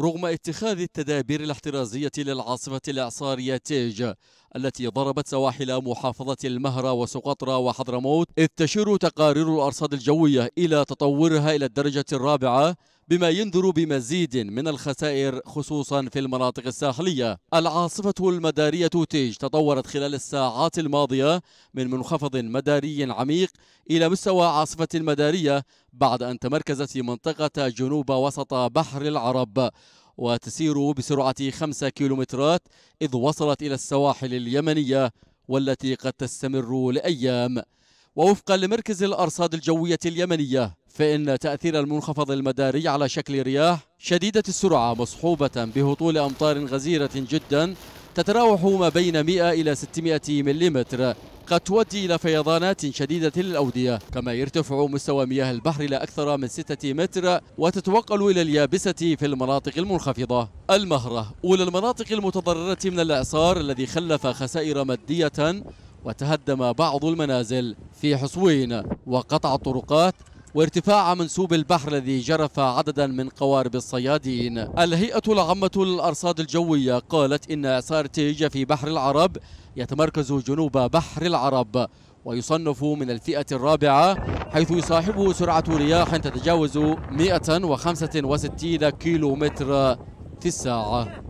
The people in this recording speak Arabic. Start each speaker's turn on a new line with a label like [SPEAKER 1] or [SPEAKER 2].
[SPEAKER 1] رغم اتخاذ التدابير الاحترازية للعاصفة الإعصارية تيج التي ضربت سواحل محافظة المهرة وسقطرى وحضرموت إذ تشير تقارير الأرصاد الجوية إلى تطورها إلى الدرجة الرابعة بما ينذر بمزيد من الخسائر خصوصا في المناطق الساحلية العاصفة المدارية تيج تطورت خلال الساعات الماضية من منخفض مداري عميق إلى مستوى عاصفة مدارية بعد أن تمركزت في منطقة جنوب وسط بحر العرب وتسير بسرعة خمسة كيلومترات إذ وصلت إلى السواحل اليمنية والتي قد تستمر لأيام ووفقا لمركز الأرصاد الجوية اليمنية فإن تأثير المنخفض المداري على شكل رياح شديدة السرعة مصحوبة بهطول أمطار غزيرة جدا تتراوح ما بين 100 إلى 600 ملم قد تؤدي إلى فيضانات شديدة للأودية كما يرتفع مستوى مياه البحر إلى أكثر من 6 متر وتتوقل إلى اليابسة في المناطق المنخفضة المهرة أولى المناطق المتضررة من الإعصار الذي خلف خسائر مادية وتهدم بعض المنازل في حصوين وقطع الطرقات وارتفاع منسوب البحر الذي جرف عددا من قوارب الصيادين الهيئة العامة للأرصاد الجوية قالت إن إعصار تيجة في بحر العرب يتمركز جنوب بحر العرب ويصنف من الفئة الرابعة حيث يصاحبه سرعة رياح تتجاوز 165 كيلومتر في الساعة